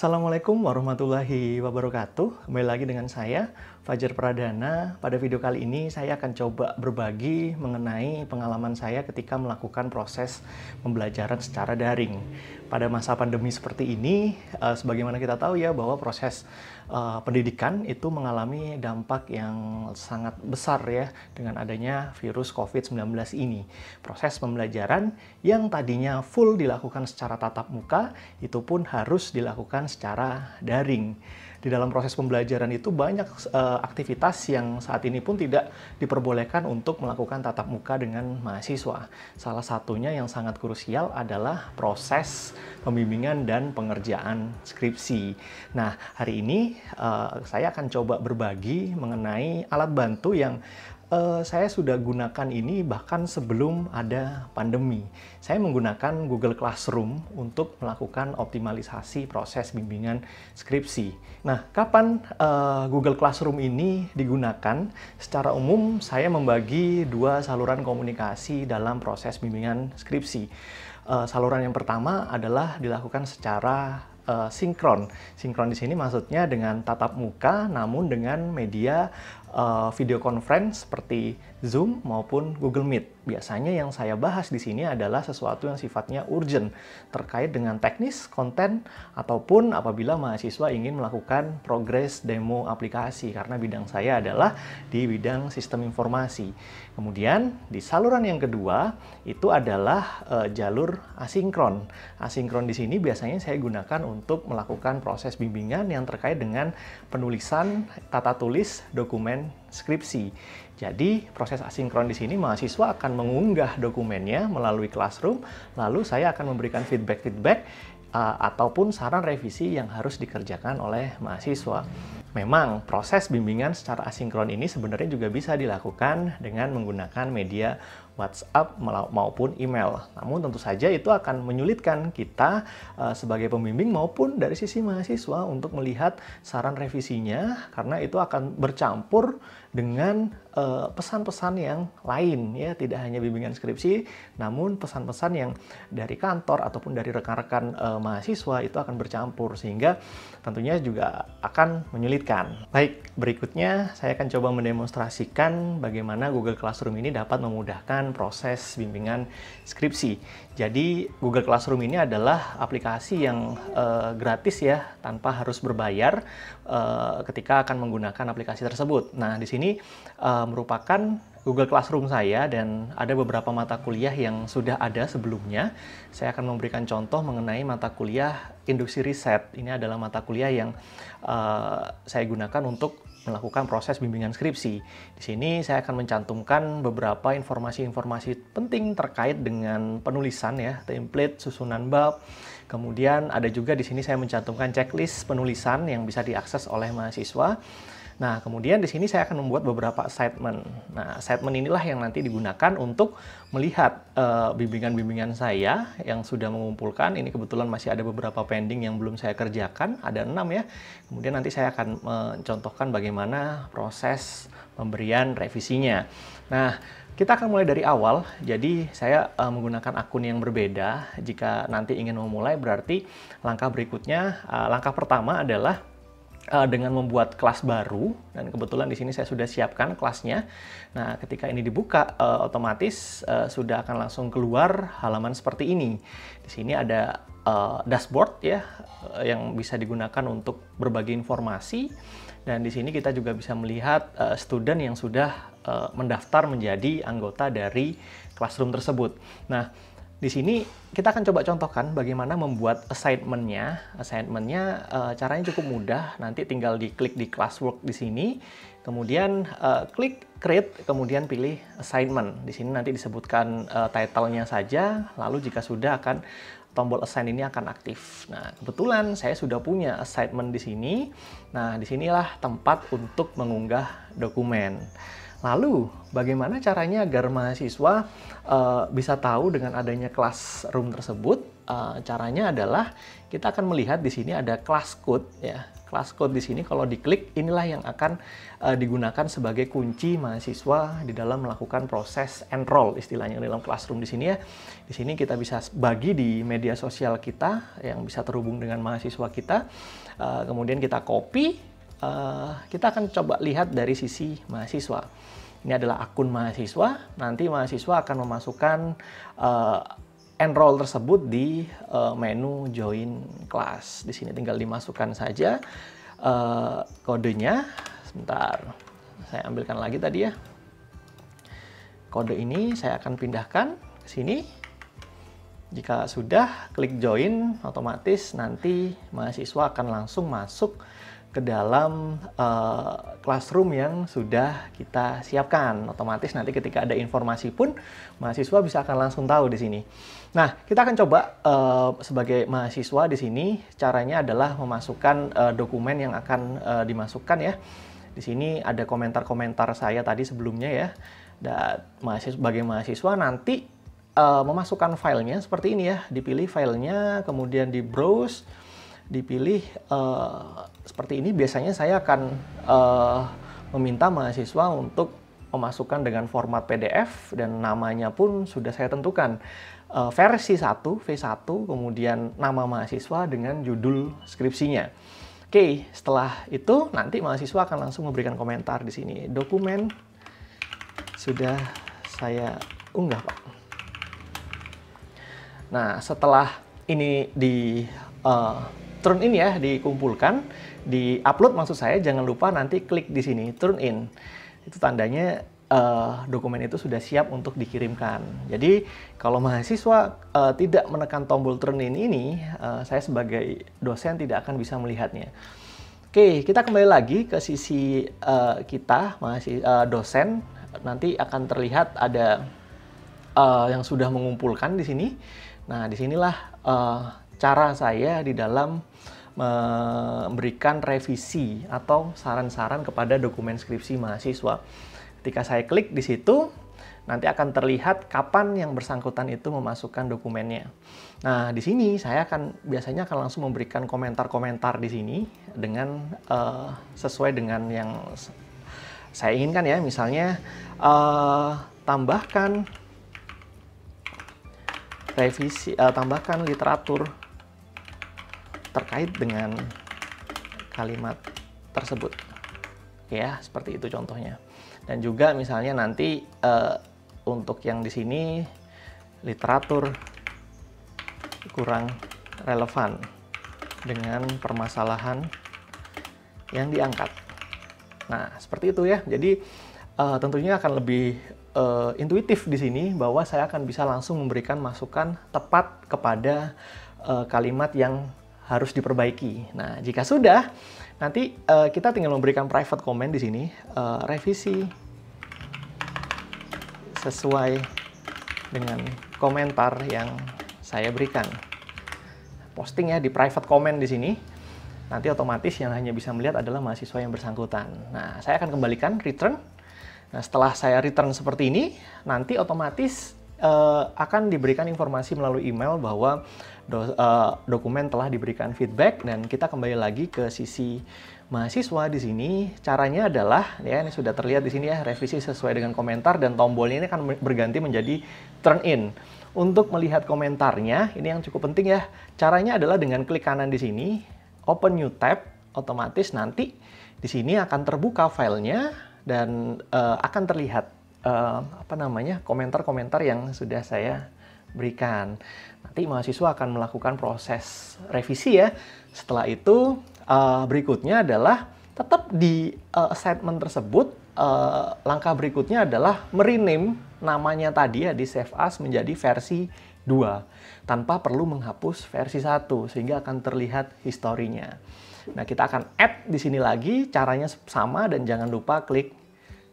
Assalamualaikum warahmatullahi wabarakatuh. Kembali lagi dengan saya Fajar Pradana. Pada video kali ini saya akan coba berbagi mengenai pengalaman saya ketika melakukan proses pembelajaran secara daring. Pada masa pandemi seperti ini, eh, sebagaimana kita tahu ya bahwa proses uh, pendidikan itu mengalami dampak yang sangat besar ya dengan adanya virus COVID-19 ini. Proses pembelajaran yang tadinya full dilakukan secara tatap muka itu pun harus dilakukan secara daring di dalam proses pembelajaran itu banyak uh, aktivitas yang saat ini pun tidak diperbolehkan untuk melakukan tatap muka dengan mahasiswa. Salah satunya yang sangat krusial adalah proses pembimbingan dan pengerjaan skripsi. Nah, hari ini uh, saya akan coba berbagi mengenai alat bantu yang uh, saya sudah gunakan ini bahkan sebelum ada pandemi. Saya menggunakan Google Classroom untuk melakukan optimalisasi proses bimbingan skripsi. Nah, kapan uh, Google Classroom ini digunakan? Secara umum, saya membagi dua saluran komunikasi dalam proses bimbingan skripsi. Uh, saluran yang pertama adalah dilakukan secara sinkron. Sinkron di sini maksudnya dengan tatap muka, namun dengan media uh, video conference seperti Zoom maupun Google Meet. Biasanya yang saya bahas di sini adalah sesuatu yang sifatnya urgent terkait dengan teknis, konten, ataupun apabila mahasiswa ingin melakukan progres demo aplikasi karena bidang saya adalah di bidang sistem informasi. Kemudian di saluran yang kedua itu adalah uh, jalur asinkron. Asinkron di sini biasanya saya gunakan untuk melakukan proses bimbingan yang terkait dengan penulisan, tata tulis, dokumen dokumen skripsi. Jadi, proses asinkron di sini mahasiswa akan mengunggah dokumennya melalui Classroom, lalu saya akan memberikan feedback-feedback uh, ataupun saran revisi yang harus dikerjakan oleh mahasiswa. Memang proses bimbingan secara asinkron ini sebenarnya juga bisa dilakukan dengan menggunakan media WhatsApp maupun email. Namun tentu saja itu akan menyulitkan kita eh, sebagai pembimbing maupun dari sisi mahasiswa untuk melihat saran revisinya karena itu akan bercampur dengan eh, pesan-pesan yang lain ya, tidak hanya bimbingan skripsi, namun pesan-pesan yang dari kantor ataupun dari rekan-rekan eh, mahasiswa itu akan bercampur sehingga tentunya juga akan menyulitkan menyulitkan. Baik, berikutnya saya akan coba mendemonstrasikan bagaimana Google Classroom ini dapat memudahkan proses bimbingan skripsi. Jadi Google Classroom ini adalah aplikasi yang uh, gratis ya, tanpa harus berbayar uh, ketika akan menggunakan aplikasi tersebut. Nah, di sini uh, merupakan Google Classroom saya dan ada beberapa mata kuliah yang sudah ada sebelumnya. Saya akan memberikan contoh mengenai mata kuliah induksi riset. Ini adalah mata kuliah yang uh, saya gunakan untuk melakukan proses bimbingan skripsi. Di sini saya akan mencantumkan beberapa informasi-informasi penting terkait dengan penulisan ya, template, susunan bab. Kemudian ada juga di sini saya mencantumkan checklist penulisan yang bisa diakses oleh mahasiswa. Nah, kemudian di sini saya akan membuat beberapa statement. Nah, statement inilah yang nanti digunakan untuk melihat eh, bimbingan-bimbingan uh, saya yang sudah mengumpulkan. Ini kebetulan masih ada beberapa pending yang belum saya kerjakan, ada enam ya. Kemudian nanti saya akan mencontohkan bagaimana proses pemberian revisinya. Nah, kita akan mulai dari awal. Jadi saya uh, menggunakan akun yang berbeda. Jika nanti ingin memulai berarti langkah berikutnya uh, langkah pertama adalah uh, dengan membuat kelas baru dan kebetulan di sini saya sudah siapkan kelasnya. Nah, ketika ini dibuka uh, otomatis uh, sudah akan langsung keluar halaman seperti ini. Di sini ada uh, dashboard ya uh, yang bisa digunakan untuk berbagi informasi dan di sini kita juga bisa melihat uh, student yang sudah uh, mendaftar menjadi anggota dari classroom tersebut. Nah, di sini kita akan coba contohkan bagaimana membuat assignment-nya. Assignment-nya uh, caranya cukup mudah, nanti tinggal diklik di classwork di sini, kemudian uh, klik create, kemudian pilih assignment. Di sini nanti disebutkan uh, title-nya saja, lalu jika sudah akan tombol assign ini akan aktif. Nah, kebetulan saya sudah punya assignment di sini. Nah, disinilah tempat untuk mengunggah dokumen. Lalu, bagaimana caranya agar mahasiswa uh, bisa tahu dengan adanya kelas room tersebut? Uh, caranya adalah kita akan melihat di sini ada class code ya. Class code di sini kalau diklik inilah yang akan uh, digunakan sebagai kunci mahasiswa di dalam melakukan proses enroll istilahnya dalam classroom di sini ya. Di sini kita bisa bagi di media sosial kita yang bisa terhubung dengan mahasiswa kita. Uh, kemudian kita copy Eh, kita akan coba lihat dari sisi mahasiswa. Ini adalah akun mahasiswa. Nanti mahasiswa akan memasukkan uh, enroll tersebut di uh, menu join class. Di sini tinggal dimasukkan saja uh, kodenya. Sebentar, saya ambilkan lagi tadi ya. Kode ini saya akan pindahkan ke sini. Jika sudah klik join, otomatis nanti mahasiswa akan langsung masuk ke dalam uh, classroom yang sudah kita siapkan. Otomatis nanti ketika ada informasi pun mahasiswa bisa akan langsung tahu di sini. Nah, kita akan coba uh, sebagai mahasiswa di sini caranya adalah memasukkan uh, dokumen yang akan uh, dimasukkan ya. Di sini ada komentar-komentar saya tadi sebelumnya ya. Dan mahasiswa sebagai mahasiswa nanti uh, memasukkan filenya seperti ini ya. Dipilih filenya, kemudian di browse dipilih uh, seperti ini biasanya saya akan uh, meminta mahasiswa untuk memasukkan dengan format PDF dan namanya pun sudah saya tentukan uh, versi 1 V1 kemudian nama mahasiswa dengan judul skripsinya. Oke, okay, setelah itu nanti mahasiswa akan langsung memberikan komentar di sini. Dokumen sudah saya unggah, Pak. Nah, setelah ini di uh, turn in ya dikumpulkan, di-upload maksud saya jangan lupa nanti klik di sini turn in. Itu tandanya uh, dokumen itu sudah siap untuk dikirimkan. Jadi kalau mahasiswa uh, tidak menekan tombol turn in ini, uh, saya sebagai dosen tidak akan bisa melihatnya. Oke, kita kembali lagi ke sisi uh, kita mahasiswa uh, dosen nanti akan terlihat ada uh, yang sudah mengumpulkan di sini. Nah, disinilah uh, cara saya di dalam memberikan revisi atau saran-saran kepada dokumen skripsi mahasiswa. Ketika saya klik di situ, nanti akan terlihat kapan yang bersangkutan itu memasukkan dokumennya. Nah, di sini saya akan biasanya akan langsung memberikan komentar-komentar di sini dengan uh, sesuai dengan yang saya inginkan ya, misalnya uh, tambahkan revisi uh, tambahkan literatur terkait dengan kalimat tersebut. Ya, seperti itu contohnya. Dan juga misalnya nanti uh, untuk yang di sini literatur kurang relevan dengan permasalahan yang diangkat. Nah, seperti itu ya. Jadi uh, tentunya akan lebih uh, intuitif di sini bahwa saya akan bisa langsung memberikan masukan tepat kepada uh, kalimat yang harus diperbaiki. Nah, jika sudah, nanti uh, kita tinggal memberikan private comment di sini, uh, revisi sesuai dengan komentar yang saya berikan. Posting ya di private comment di sini. Nanti otomatis yang hanya bisa melihat adalah mahasiswa yang bersangkutan. Nah, saya akan kembalikan return. Nah, setelah saya return seperti ini, nanti otomatis uh, akan diberikan informasi melalui email bahwa do, uh, eh, dokumen telah diberikan feedback dan kita kembali lagi ke sisi mahasiswa di sini. Caranya adalah ya ini sudah terlihat di sini ya revisi sesuai dengan komentar dan tombolnya ini akan berganti menjadi turn in. Untuk melihat komentarnya, ini yang cukup penting ya. Caranya adalah dengan klik kanan di sini, open new tab, otomatis nanti di sini akan terbuka filenya dan uh, akan terlihat uh, apa namanya komentar-komentar yang sudah saya berikan. Nanti mahasiswa akan melakukan proses revisi ya. Setelah itu uh, berikutnya adalah tetap di uh, eh, assignment tersebut uh, langkah berikutnya adalah merename namanya tadi ya di save as menjadi versi 2 tanpa perlu menghapus versi 1 sehingga akan terlihat historinya. Nah, kita akan add di sini lagi, caranya sama dan jangan lupa klik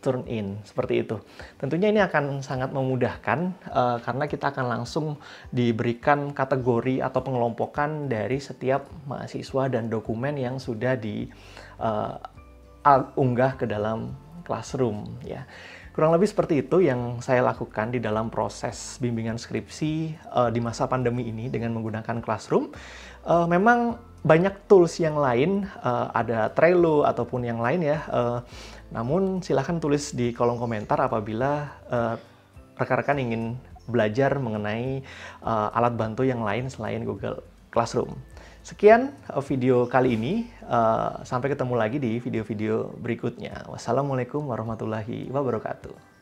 turn in seperti itu. Tentunya ini akan sangat memudahkan uh, karena kita akan langsung diberikan kategori atau pengelompokan dari setiap mahasiswa dan dokumen yang sudah di uh, unggah ke dalam classroom ya. Kurang lebih seperti itu yang saya lakukan di dalam proses bimbingan skripsi uh, di masa pandemi ini dengan menggunakan Classroom. Uh, memang banyak tools yang lain, uh, ada Trello ataupun yang lain ya. Uh, namun silahkan tulis di kolom komentar apabila eh, rekan-rekan uh, ingin belajar mengenai uh, alat bantu yang lain selain Google Classroom. Sekian video kali ini. Uh, sampai ketemu lagi di video-video berikutnya. Wassalamualaikum warahmatullahi wabarakatuh.